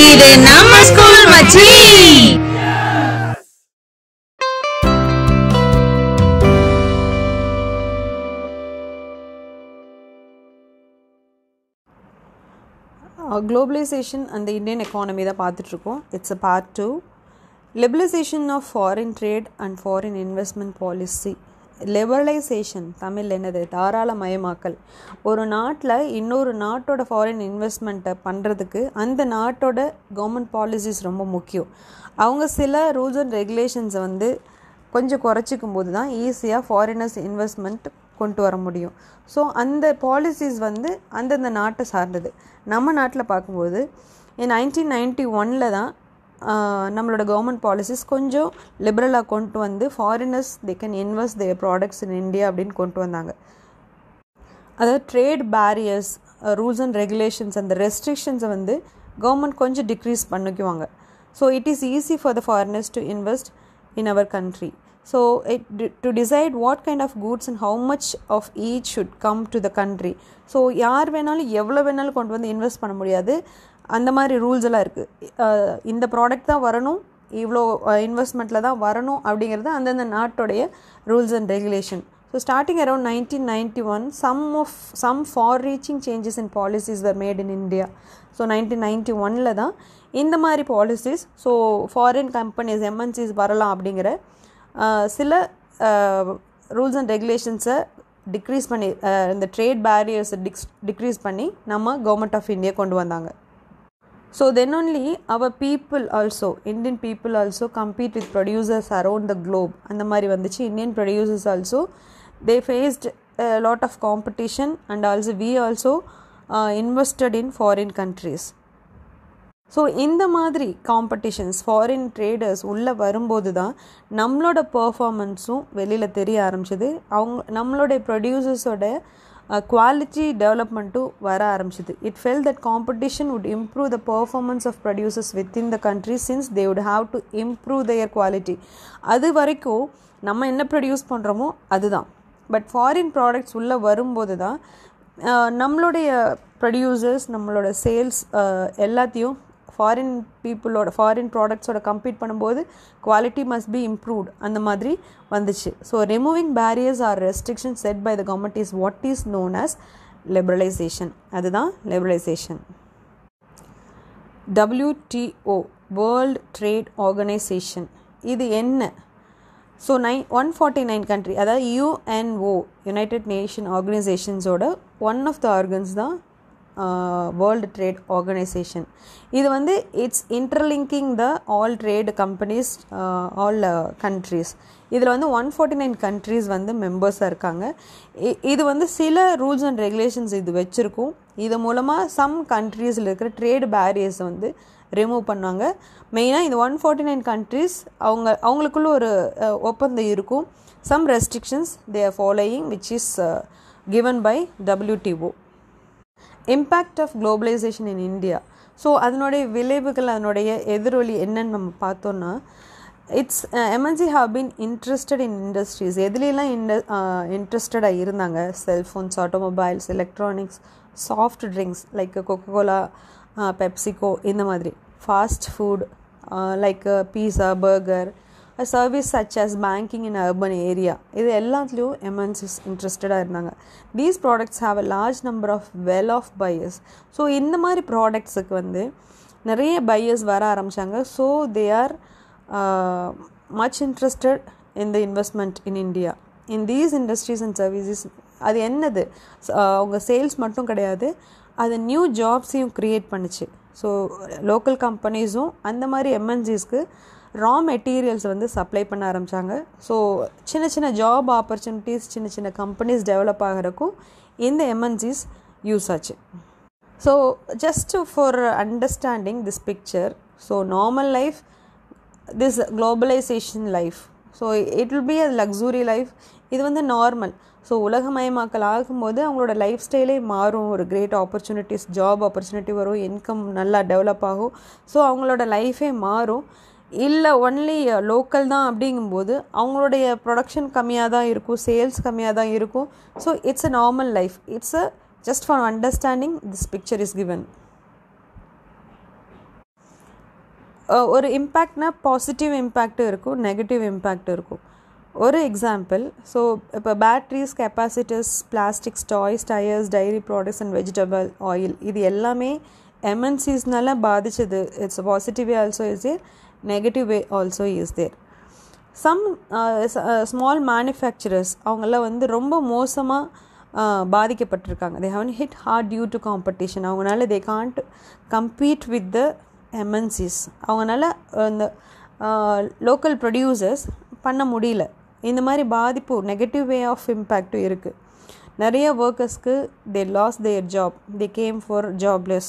இது நம்ம ஸ்கூல் மச்சி குளோபலைசேஷன் அந்த இந்தியன் எக்கானமி தான் பார்த்துட்ருக்கோம் it's a part two liberalisation of foreign trade and foreign investment policy liberalisation Tamil என்னது தாராளமயமாக்கல் ஒரு நாட்டில் இன்னொரு நாட்டோட ஃபாரின் இன்வெஸ்ட்மெண்ட்டை பண்ணுறதுக்கு அந்த நாட்டோட கவர்மெண்ட் பாலிசிஸ் ரொம்ப முக்கியம் அவங்க சில ரூல்ஸ் அண்ட் ரெகுலேஷன்ஸை வந்து கொஞ்சம் குறைச்சிக்கும் போது தான் ஈஸியாக ஃபாரினர்ஸ் இன்வெஸ்ட்மெண்ட் கொண்டு வர முடியும் ஸோ அந்த பாலிசிஸ் வந்து அந்தந்த நாட்டை சார்ந்தது நம்ம நாட்டில் பார்க்கும்போது நைன்டீன் நைன்டி ஒனில் தான் நம்மளோட கவர்மெண்ட் பாலிசிஸ் கொஞ்சம் லிபரலாக கொண்டு வந்து foreigners they can invest their products in India அப்படின்னு கொண்டு வந்தாங்க அதாவது trade barriers rules and regulations அந்த ரெஸ்ட்ரிக்ஷன்ஸை வந்து கவர்மெண்ட் கொஞ்சம் டிக்ரீஸ் பண்ணிக்குவாங்க so it is easy for the foreigners to invest in our country so it to decide what kind of goods and how much of each should come to the country so யார் வேணாலும் எவ்வளோ வேணாலும் கொண்டு வந்து invest பண்ண முடியாது அந்த மாதிரி ரூல்ஸ் எல்லாம் இருக்குது இந்த ப்ராடக்ட் தான் வரணும் இவ்வளோ இன்வெஸ்ட்மெண்ட்டில் தான் வரணும் அப்படிங்கிறது அந்தந்த நாட்டுடைய rules and regulation so starting around nineteen ninety one some of some far reaching changes in policies were made in India so nineteen ninety ஒனில் தான் இந்த மாதிரி policies so foreign companies MNCs வரலாம் அப்படிங்கிற சில ரூல்ஸ் அண்ட் ரெகுலேஷன்ஸை டிக்ரீஸ் பண்ணி இந்த trade பேரியர்ஸை Dix degrees பண்ணி நம்ம கவர்மெண்ட் ஆஃப் இந்தியா கொண்டு வந்தாங்க So then only our people also, Indian people also compete with producers around the globe. And the Mari Vandichi, Indian producers also, they faced a lot of competition and also we also uh, invested in foreign countries. So இந்த மாதிரி competitions foreign traders உள்ளே வரும்போது தான் நம்மளோட பர்ஃபாமன்ஸும் வெளியில் தெரிய ஆரம்பிச்சது அவங்க நம்மளோட ப்ரொடியூசர்ஸோட குவாலிட்டி டெவலப்மெண்ட்டும் வர ஆரம்பிச்சிது it felt that competition would improve the performance of producers within the country since they would have to improve their quality அது வரைக்கும் நம்ம என்ன ப்ரொடியூஸ் பண்ணுறோமோ அதுதான் பட் ஃபாரின் ப்ராடக்ட்ஸ் உள்ளே வரும்போது தான் நம்மளுடைய ப்ரொடியூசர்ஸ் நம்மளோட சேல்ஸ் எல்லாத்தையும் ஃபாரின் பீப்புளோட ஃபாரின் ப்ராடக்ட்ஸோட கம்பீட் பண்ணும்போது குவாலிட்டி மஸ்ட் பி இம்ப்ரூவ்ட் அந்த மாதிரி வந்துச்சு so removing barriers or restriction set by the government is what is known as liberalisation அதுதான் liberalisation WTO world trade organisation இது என்ன so nine one forty nine country அதாவது UNO United Nation ஆர்கனைசேஷன்ஸோட one of the organs தான் world trade organisation இது வந்து it's interlinking the all trade companies all countries இதில் வந்து ஒன் ஃபார்ட்டி நைன் கண்ட்ரீஸ் வந்து மெம்பர்ஸாக இருக்காங்க இது வந்து சில ரூல்ஸ் அண்ட் ரெகுலேஷன்ஸ் இது வச்சுருக்கும் இது மூலமாக சம் கண்ட்ரீஸில் இருக்கிற ட்ரேடு பேரியர்ஸ் வந்து ரிமூவ் பண்ணாங்க மெயினாக இந்த ஒன் ஃபார்ட்டி நைன் கண்ட்ரீஸ் அவங்க அவங்களுக்குள்ள ஒரு ஒப்பந்தம் இருக்கும் some restrictions they are following which is given by WTO impact of globalisation in India so அதனுடைய விளைவுகள் அதனுடைய எதிரொலி என்னன்னு நம்ம பார்த்தோன்னா it's MNC have been interested in industries எதுலாம் இண்ட இன்ட்ரெஸ்டடாக இருந்தாங்க cellphones automobiles electronics soft drinks like Coca Cola PepsiCo இந்த மாதிரி fast food like pizza burger a service such as banking in urban area இது எல்லாத்துலேயும் எம்என்சிஸ் இன்ட்ரெஸ்டடாக இருந்தாங்க these products have a large number of well of buyers so இந்த மாதிரி ப்ராடக்ட்ஸுக்கு வந்து நிறைய பையர்ஸ் வர ஆரம்பித்தாங்க so they are much interested in the investment in India in these industries and services அது என்னது uh, அவங்க சேல்ஸ் மட்டும் கிடையாது அது நியூ ஜாப்ஸையும் க்ரியேட் பண்ணுச்சு ஸோ லோக்கல் கம்பெனிஸும் அந்த மாதிரி எம்என்சிஸ்க்கு ரா மெட்டீரியல்ஸ் வந்து சப்ளை பண்ண ஆரம்பித்தாங்க ஸோ சின்ன சின்ன ஜாப் ஆப்பர்ச்சுனிட்டிஸ் சின்ன சின்ன கம்பெனிஸ் டெவலப் ஆகிறக்கும் இந்த எம்என்சிஸ் யூஸ் ஆச்சு so just for understanding this picture so normal life this globalisation life so it will be a luxury life இது வந்து நார்மல் ஸோ உலகமயமாக்கல் ஆகும்போது அவங்களோட லைஃப் ஸ்டைலே மாறும் ஒரு கிரேட் ஆப்பர்ச்சுனிட்டிஸ் ஜாப் ஆப்பர்ச்சுனிட்டி வரும் இன்கம் நல்லா டெவலப் ஆகும் ஸோ அவங்களோட லைஃபே மாறும் இல்லை ஒன்லி லோக்கல் தான் அப்படிங்கும்போது அவங்களுடைய ப்ரொடக்ஷன் கம்மியாக தான் இருக்கும் சேல்ஸ் கம்மியாக தான் இருக்கும் so it's a normal life it's a just for understanding this picture is given ஒரு இம்பேக்ட்னா பாசிட்டிவ் இம்பேக்டும் இருக்கும் நெகட்டிவ் இம்பேக்ட் இருக்கும் ஒரு எக்ஸாம்பிள் ஸோ இப்போ batteries capacities plastics toys tyres dairy products and vegetable oil இது எல்லாமே எம்என்சிஸ்னால பாதிச்சது it's positive also is a negative way also is there some small manufacturers அவங்களாம் வந்து ரொம்ப மோசமாக பாதிக்கப்பட்டிருக்காங்க they have been hit hard due to competition அவங்களால தே can't compete with the MNCs அவங்களால அந்த லோக்கல் ப்ரொடியூசர்ஸ் பண்ண முடியல இந்த மாதிரி பாதிப்பு நெகட்டிவ் வே ஆஃப் இம்பேக்டும் இருக்குது நிறைய ஒர்க்கர்ஸ்க்கு they lose their job they came for jobless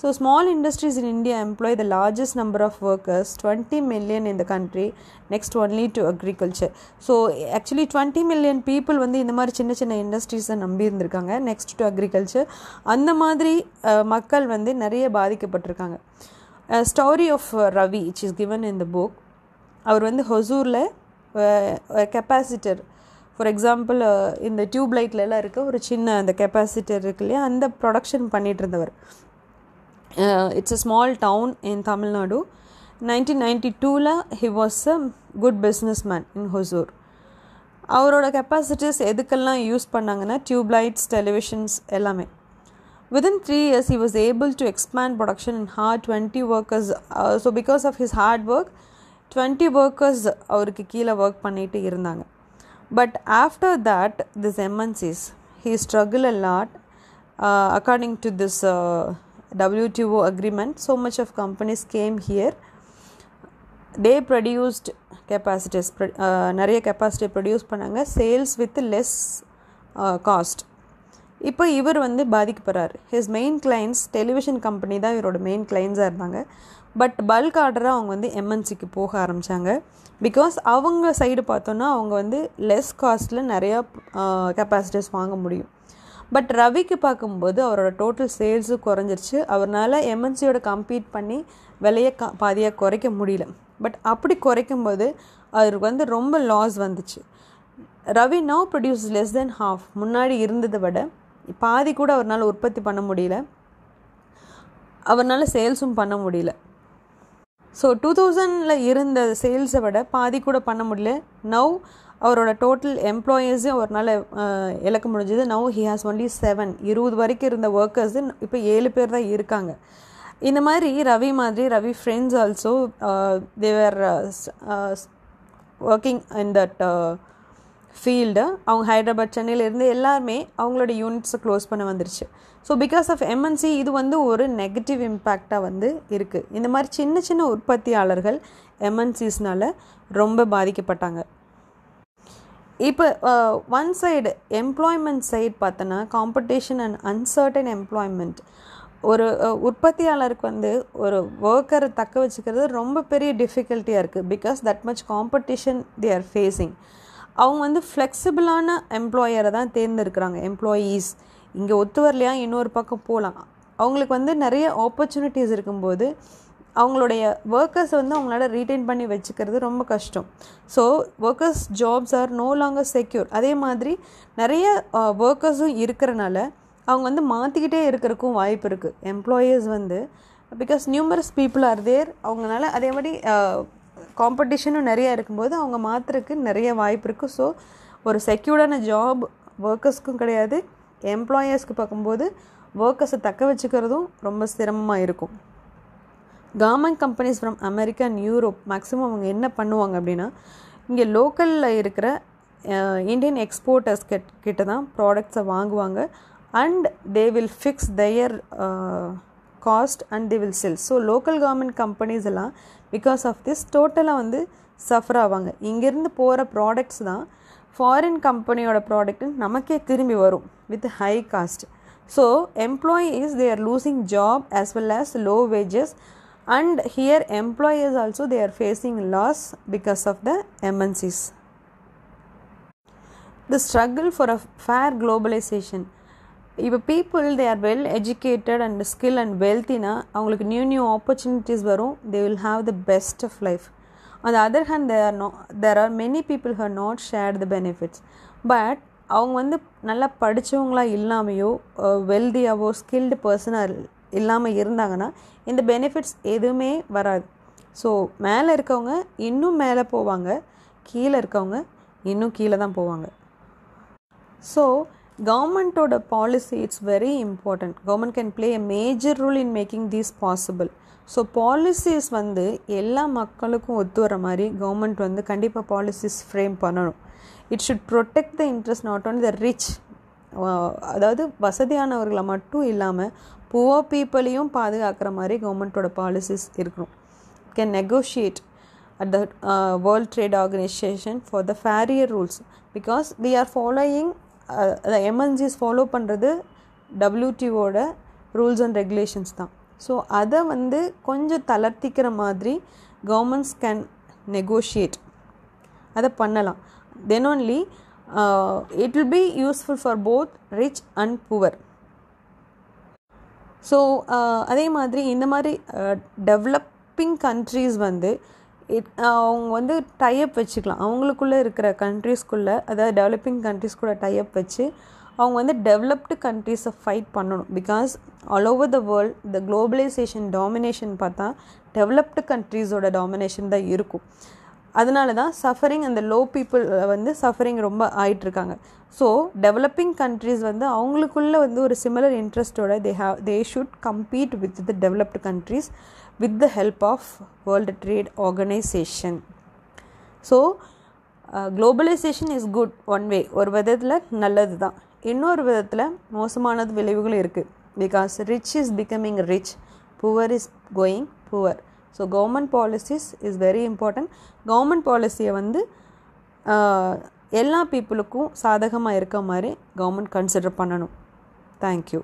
so small industries in India employ the largest number of workers twenty million இந்த country next only to agriculture so actually twenty million people வந்து இந்த மாதிரி சின்ன சின்ன இண்டஸ்ட்ரீஸை நம்பி இருந்திருக்காங்க next to agriculture அந்த மாதிரி மக்கள் வந்து நிறைய பாதிக்கப்பட்டிருக்காங்க story of Ravi which is given in the book அவர் வந்து ஹொசூரில் கெப்பாசிட்டர் ஃபார் எக்ஸாம்பிள் uh, இந்த டியூப் லைட்லலாம் இருக்க ஒரு சின்ன அந்த கெப்பாசிட்டர் இருக்கு இல்லையா அந்த ப்ரொடக்ஷன் பண்ணிகிட்டு இருந்தவர் it's a small town in Tamil Nadu nineteen ninety டூவில் he was a good businessman in Hosur அவரோட கெப்பாசிட்டிஸ் எதுக்கெல்லாம் யூஸ் பண்ணாங்கன்னா டியூப் லைட்ஸ் டெலிவிஷன்ஸ் எல்லாமே within three years he was able to expand production in hard twenty workers so because of his hard work twenty workers அவருக்கு கீழே work பண்ணிட்டு இருந்தாங்க But after that, this MNCs, he struggled a lot. Uh, according to this uh, WTO agreement, so much of companies came here. They produced capacities, நிறைய capacity produce பண்ணாங்க sales with less cost இப்போ இவர் வந்து பாதிக்கப்படுறார் his main clients television company தான் இவரோட main கிளைண்ட்ஸாக இருந்தாங்க but bulk ஆர்டராக அவங்க வந்து எம்என்சிக்கு போக ஆரம்பித்தாங்க பிகாஸ் அவங்க சைடு பார்த்தோன்னா அவங்க வந்து லெஸ் காஸ்ட்டில் நிறையா கெப்பாசிட்டிஸ் வாங்க முடியும் பட் ரவிக்கு பார்க்கும்போது அவரோட டோட்டல் சேல்ஸும் குறைஞ்சிருச்சு அவரால் எம்என்சியோட கம்பீட் பண்ணி விலையை க பாதியாக குறைக்க முடியல பட் அப்படி குறைக்கும் போது அவருக்கு வந்து ரொம்ப லாஸ் வந்துச்சு Ravi now produce less than half முன்னாடி இருந்ததை விட பாதி கூட அவரால் உற்பத்தி பண்ண முடியல அவரால் சேல்ஸும் பண்ண முடியல ஸோ டூ தௌசண்டில் இருந்த சேல்ஸை விட பாதி கூட பண்ண முடியல நவ் அவரோட டோட்டல் எம்ப்ளாயீஸே அவரால் இழக்க முடிஞ்சது now he has only seven இருபது வரைக்கும் இருந்த ஒர்க்கர்ஸு இப்போ ஏழு பேர் தான் இருக்காங்க இந்த மாதிரி ரவி மாதிரி Ravi friends also they were working in that field அவங்க ஹைதராபாத் சென்னையிலேருந்து எல்லாருமே அவங்களோட யூனிட்ஸை க்ளோஸ் பண்ண வந்துருச்சு ஸோ பிகாஸ் ஆஃப் எம்என்சி இது வந்து ஒரு நெகட்டிவ் இம்பேக்டாக வந்து இருக்குது இந்த மாதிரி சின்ன சின்ன உற்பத்தியாளர்கள் எம்என்சிஸ்னால் ரொம்ப பாதிக்கப்பட்டாங்க இப்போ ஒன் சைடு எம்ப்ளாய்மெண்ட் சைடு பார்த்தோன்னா காம்படிஷன் அண்ட் அன்சர்டன் எம்ப்ளாய்மெண்ட் ஒரு உற்பத்தியாளருக்கு வந்து ஒரு ஒர்க்கரை தக்க வச்சுக்கிறது ரொம்ப பெரிய டிஃபிகல்ட்டியாக இருக்குது because that much competition they are facing அவங்க வந்து ஃப்ளெக்சிபிளான எம்ப்ளாயரை தான் தேர்ந்தெடுக்கிறாங்க எம்ப்ளாயீஸ் இங்கே ஒத்து வரலையா இன்னொரு பக்கம் போகலாம் அவங்களுக்கு வந்து நிறைய ஆப்பர்ச்சுனிட்டிஸ் இருக்கும்போது அவங்களுடைய ஒர்க்கர்ஸை வந்து அவங்களால ரீட்டைன் பண்ணி வச்சுக்கிறது ரொம்ப கஷ்டம் so workers jobs are no longer secure அதே மாதிரி நிறைய ஒர்க்கர்ஸும் இருக்கிறனால அவங்க வந்து மாற்றிக்கிட்டே இருக்கிறக்கும் வாய்ப்பு இருக்குது எம்ப்ளாயீஸ் வந்து because numerous people are there அவங்களால அதே மாதிரி காம்படிஷனும் நிறையா இருக்கும்போது அவங்க மாற்றுறதுக்கு நிறைய வாய்ப்பு இருக்குது ஸோ ஒரு செக்யூர்டான ஜாப் ஒர்க்கர்ஸ்க்கும் கிடையாது எம்ப்ளாயர்ஸ்க்கு பார்க்கும்போது ஒர்க்கர்ஸை தக்க வச்சுக்கிறதும் ரொம்ப சிரமமாக இருக்கும் government companies from America and Europe maximum அவங்க என்ன பண்ணுவாங்க அப்படின்னா இங்கே லோக்கலில் இருக்கிற இந்தியன் எக்ஸ்போர்ட்டர்ஸ் கிட்ட தான் ப்ராடக்ட்ஸை வாங்குவாங்க and they will fix their cost and they will sell so local government companies எல்லாம் பிகாஸ் ஆஃப் திஸ் டோட்டலாக வந்து சஃபர் ஆவாங்க இங்கேருந்து போகிற ப்ராடக்ட்ஸ் தான் ஃபாரின் கம்பெனியோட ப்ராடக்ட் நமக்கே திரும்பி வரும் with high cost so employees they are losing job as well as low wages and here employers also they are facing loss because of the MNCs the struggle for a fair globalisation இப்போ people they are well educated and skill and வெல்த்தினா அவங்களுக்கு new new opportunities வரும் they will have the best of life அந்த other hand there are no there are many people who're not share the benefits but அவங்க வந்து நல்லா படித்தவங்களாக இல்லாமையோ வெல்தியாவோ skilled பர்சனாக இல்லாமல் இருந்தாங்கன்னா இந்த பெனிஃபிட்ஸ் எதுவுமே வராது ஸோ மேலே இருக்கவங்க இன்னும் மேலே போவாங்க கீழே இருக்கவங்க இன்னும் கீழே தான் போவாங்க ஸோ கவர்மெண்ட்டோட policy it's very important government can play a major role in making these possible so policies வந்து எல்லா மக்களுக்கும் ஒத்து வர மாதிரி கவர்மெண்ட் வந்து கண்டிப்பாக பாலிசிஸ் ஃப்ரேம் பண்ணணும் it should protect the interest not only the rich அதாவது வசதியானவர்களை மட்டும் இல்லாமல் புவர் பீப்புளையும் பாதுகாக்கிற மாதிரி கவர்மெண்ட்டோட பாலிசிஸ் இருக்கணும் can negotiate at the World trade Organization for the fairer rules because because are following MNCs follow பண்ணுறது டபிள்யூடிஓட ரூல்ஸ் அண்ட் ரெகுலேஷன்ஸ் தான் ஸோ அதை வந்து கொஞ்சம் தளர்த்திக்கிற மாதிரி கவர்மெண்ட்ஸ் கேன் நெகோஷியேட் அதை பண்ணலாம் then only it will be useful for both rich and poor so அதே மாதிரி இந்த மாதிரி டெவலப்பிங் கண்ட்ரீஸ் வந்து இட் அவங்க வந்து டைப் வச்சுக்கலாம் அவங்களுக்குள்ளே இருக்கிற கண்ட்ரீஸ்க்குள்ளே அதாவது டெவலப்பிங் கண்ட்ரிஸ் கூட டைப் வச்சு அவங்க வந்து டெவலப்டு கண்ட்ரீஸை ஃபைட் பண்ணணும் because all over the world இந்த குளோபலைசேஷன் டாமினேஷன் பார்த்தா டெவலப்டு கண்ட்ரீஸோட டாமினேஷன் தான் இருக்கும் அதனால தான் சஃபரிங் அந்த லோ பீப்புள் வந்து சஃபரிங் ரொம்ப ஆகிட்டுருக்காங்க ஸோ டெவலப்பிங் கண்ட்ரீஸ் வந்து அவங்களுக்குள்ளே வந்து ஒரு சிமிலர் இன்ட்ரெஸ்ட்டோட they have they should compete with the developed countries with the help of World trade Organization so globalisation is good one way ஒரு விதத்தில் நல்லது தான் இன்னொரு விதத்தில் மோசமானது விளைவுகளும் இருக்குது because rich is becoming rich poor is going poor so government policies is very important government பாலிசியை வந்து எல்லா பீப்புளுக்கும் சாதகமாக இருக்க மாதிரி கவர்மெண்ட் கன்சிடர் பண்ணணும் தேங்க்யூ